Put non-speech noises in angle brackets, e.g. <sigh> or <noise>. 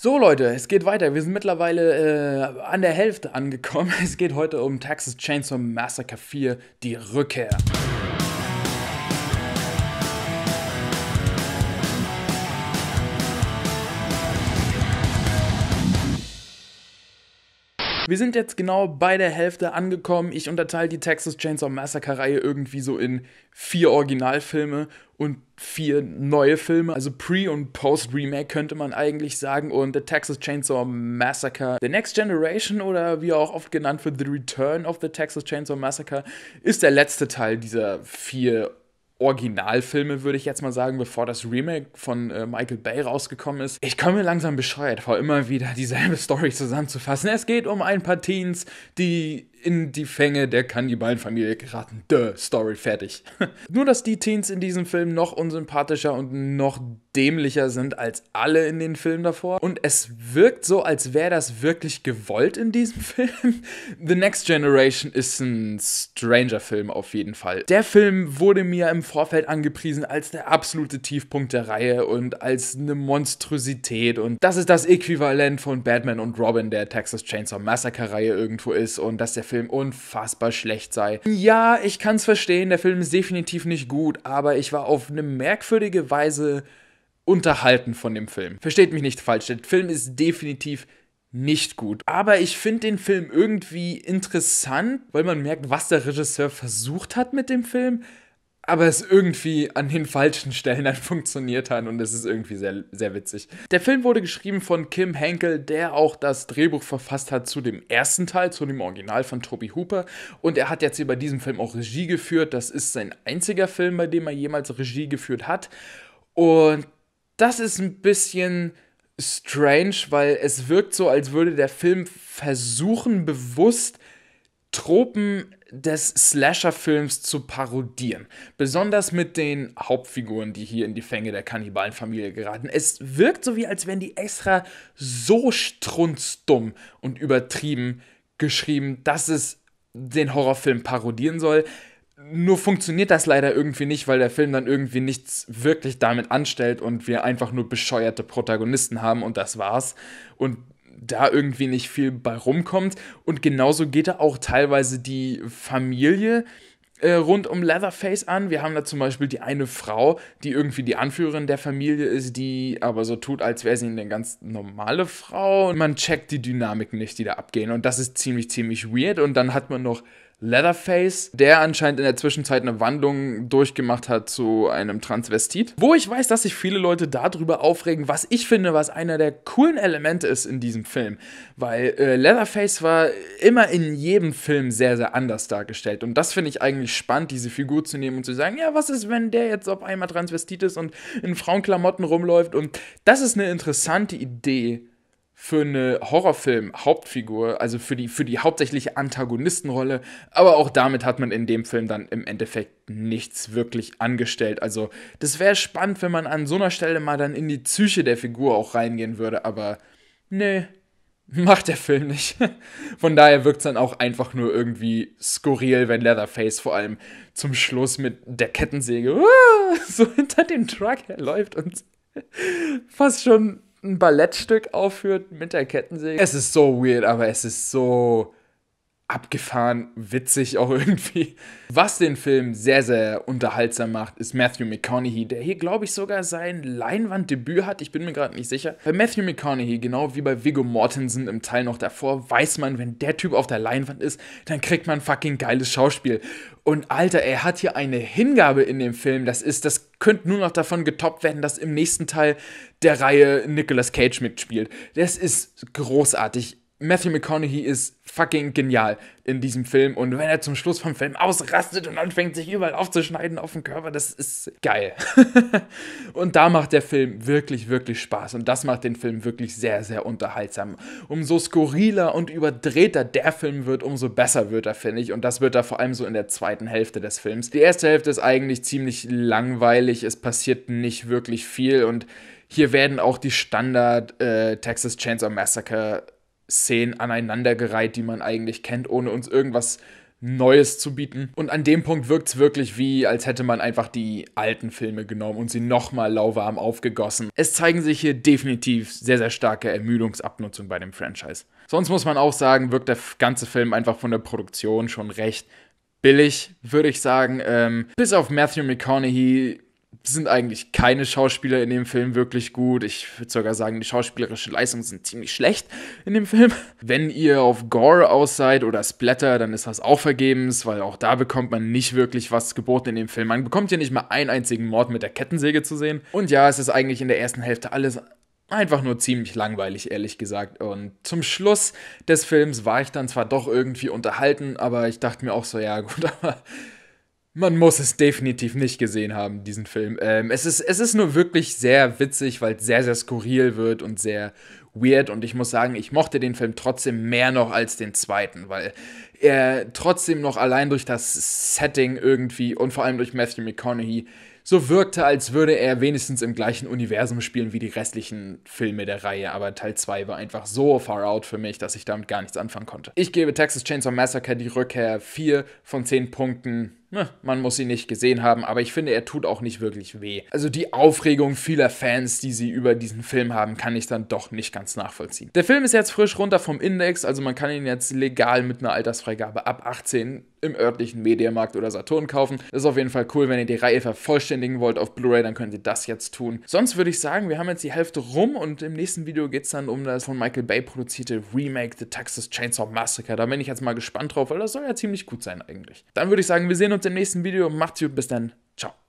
So Leute, es geht weiter. Wir sind mittlerweile äh, an der Hälfte angekommen. <laughs> Es geht heute um Texas Chainsaw Massacre 4, die Rückkehr. Wir sind jetzt genau bei der Hälfte angekommen. Ich unterteile die Texas Chainsaw Massacre Reihe irgendwie so in vier Originalfilme und vier neue Filme, also Pre- und Post-Remake könnte man eigentlich sagen und The Texas Chainsaw Massacre, The Next Generation oder wie auch oft genannt wird The Return of the Texas Chainsaw Massacre, ist der letzte Teil dieser vier Originalfilme, würde ich jetzt mal sagen, bevor das Remake von äh, Michael Bay rausgekommen ist. Ich komme mir langsam bescheuert vor, immer wieder dieselbe <laughs> Story zusammenzufassen. Es geht um ein paar Teens, die in die Fänge der Kannibalenfamilie geraten. Duh, Story fertig. <laughs> Nur, dass die Teens in diesem Film noch unsympathischer und noch dämlicher sind als alle in den Filmen davor. Und es wirkt so, als wäre das wirklich gewollt in diesem <laughs> Film. The Next Generation ist ein stranger Film auf jeden Fall. Der Film wurde mir im Vorfeld angepriesen als der absolute Tiefpunkt der Reihe und als eine Monstrosität. Und das ist das Äquivalent von Batman und Robin, der Texas Chainsaw Massacre Reihe irgendwo ist. Und dass der Film unfassbar schlecht sei. Ja, ich kann es verstehen, der Film ist definitiv nicht gut, aber ich war auf eine merkwürdige Weise unterhalten von dem Film. Versteht mich nicht falsch, der Film ist definitiv nicht gut. Aber ich finde den Film irgendwie interessant, weil man merkt, was der Regisseur versucht hat mit dem Film aber es irgendwie an den falschen Stellen dann <laughs> funktioniert hat und es ist irgendwie sehr, sehr witzig. Der Film wurde geschrieben von Kim Henkel, der auch das Drehbuch verfasst hat zu dem ersten Teil, zu dem Original von Toby Hooper und er hat jetzt hier bei diesem Film auch Regie geführt. Das ist sein einziger Film, bei dem er jemals Regie geführt hat und das ist ein bisschen strange, weil es wirkt so, als würde der Film versuchen, bewusst Tropen des Slasher-Films zu parodieren. Besonders mit den Hauptfiguren, die hier in die Fänge der Kannibalenfamilie geraten. Es wirkt so wie, als wären die extra so strunzdumm und übertrieben geschrieben, dass es den Horrorfilm parodieren soll. Nur funktioniert das leider irgendwie nicht, weil der Film dann irgendwie nichts wirklich damit anstellt und wir einfach nur bescheuerte Protagonisten haben und das war's. Und da irgendwie nicht viel bei rumkommt. Und genauso geht da auch teilweise die Familie äh, rund um Leatherface an. Wir haben da zum Beispiel die eine Frau, die irgendwie die Anführerin der Familie ist, die aber so tut, als wäre sie eine ganz normale Frau. Und man checkt die Dynamiken nicht, die da abgehen. Und das ist ziemlich, ziemlich weird. Und dann hat man noch Leatherface, der anscheinend in der Zwischenzeit eine Wandlung durchgemacht hat zu einem Transvestit. Wo ich weiß, dass sich viele Leute darüber aufregen, was ich finde, was einer der coolen Elemente ist in diesem Film. Weil äh, Leatherface war immer in jedem Film sehr, sehr anders dargestellt. Und das finde ich eigentlich spannend, diese Figur zu nehmen und zu sagen, ja, was ist, wenn der jetzt auf einmal Transvestit ist und in Frauenklamotten rumläuft? Und das ist eine interessante Idee für eine Horrorfilm-Hauptfigur, also für die, für die hauptsächliche Antagonistenrolle. Aber auch damit hat man in dem Film dann im Endeffekt nichts wirklich angestellt. Also, das wäre spannend, wenn man an so einer Stelle mal dann in die Psyche der Figur auch reingehen würde, aber nee, <laughs> macht der Film nicht. <laughs> Von daher wirkt es dann auch einfach nur irgendwie skurril, wenn Leatherface vor allem zum Schluss mit der Kettensäge uh, <laughs> so hinter dem Truck läuft und fast schon ein Ballettstück aufführt mit der Kettensäge. Es ist so weird, aber es ist so abgefahren, witzig auch <laughs> irgendwie. Was den Film sehr, sehr unterhaltsam macht, ist Matthew McConaughey, der hier, glaube ich, sogar sein Leinwanddebüt hat. Ich bin mir gerade nicht sicher. Bei Matthew McConaughey, genau wie bei Viggo Mortensen im Teil noch davor, weiß man, wenn der Typ auf der Leinwand ist, dann kriegt man fucking geiles Schauspiel. Und Alter, er hat hier eine Hingabe in dem Film. Das ist das könnte nur noch davon getoppt werden, dass im nächsten Teil der Reihe Nicolas Cage mitspielt. Das ist großartig. Matthew McConaughey ist fucking genial in diesem Film. Und wenn er zum Schluss vom Film ausrastet und anfängt, sich überall aufzuschneiden auf dem Körper, das ist geil. <laughs> und da macht der Film wirklich, wirklich Spaß. Und das macht den Film wirklich sehr, sehr unterhaltsam. Umso skurriler und überdrehter der Film wird, umso besser wird er, finde ich. Und das wird er vor allem so in der zweiten Hälfte des Films. Die erste Hälfte ist eigentlich ziemlich langweilig. Es passiert nicht wirklich viel. Und hier werden auch die Standard äh, Texas Chainsaw Massacre Szenen aneinandergereiht, die man eigentlich kennt, ohne uns irgendwas Neues zu bieten. Und an dem Punkt wirkt es wirklich wie, als hätte man einfach die alten Filme genommen und sie nochmal lauwarm aufgegossen. Es zeigen sich hier definitiv sehr, sehr starke Ermüdungsabnutzung bei dem Franchise. Sonst muss man auch sagen, wirkt der ganze Film einfach von der Produktion schon recht billig, würde ich sagen. Ähm, bis auf Matthew McConaughey sind eigentlich keine Schauspieler in dem Film wirklich gut. Ich würde sogar sagen, die schauspielerischen Leistungen sind ziemlich schlecht in dem Film. Wenn ihr auf Gore aus seid oder Splatter, dann ist das auch vergebens, weil auch da bekommt man nicht wirklich was geboten in dem Film. Man bekommt hier nicht mal einen einzigen Mord mit der Kettensäge zu sehen. Und ja, es ist eigentlich in der ersten Hälfte alles einfach nur ziemlich langweilig, ehrlich gesagt. Und zum Schluss des Films war ich dann zwar doch irgendwie unterhalten, aber ich dachte mir auch so, ja gut, <laughs> aber man muss es definitiv nicht gesehen haben, diesen Film. Ähm, es, ist, es ist nur wirklich sehr witzig, weil es sehr, sehr skurril wird und sehr weird. Und ich muss sagen, ich mochte den Film trotzdem mehr noch als den zweiten, weil er trotzdem noch allein durch das Setting irgendwie und vor allem durch Matthew McConaughey so wirkte, als würde er wenigstens im gleichen Universum spielen wie die restlichen Filme der Reihe. Aber Teil 2 war einfach so far out für mich, dass ich damit gar nichts anfangen konnte. Ich gebe Texas Chainsaw Massacre die Rückkehr 4 von 10 Punkten Ne, man muss ihn nicht gesehen haben, aber ich finde, er tut auch nicht wirklich weh. Also die Aufregung vieler Fans, die sie über diesen Film haben, kann ich dann doch nicht ganz nachvollziehen. Der Film ist jetzt frisch runter vom Index, also man kann ihn jetzt legal mit einer Altersfreigabe ab 18 im örtlichen Mediamarkt oder Saturn kaufen. ist auf jeden Fall cool, wenn ihr die Reihe vervollständigen wollt auf Blu-ray, dann könnt ihr das jetzt tun. Sonst würde ich sagen, wir haben jetzt die Hälfte rum und im nächsten Video geht es dann um das von Michael Bay produzierte Remake The Texas Chainsaw Massacre. Da bin ich jetzt mal gespannt drauf, weil das soll ja ziemlich gut sein eigentlich. Dann würde ich sagen, wir sehen uns uns im nächsten Video. Macht's gut, bis dann. Ciao.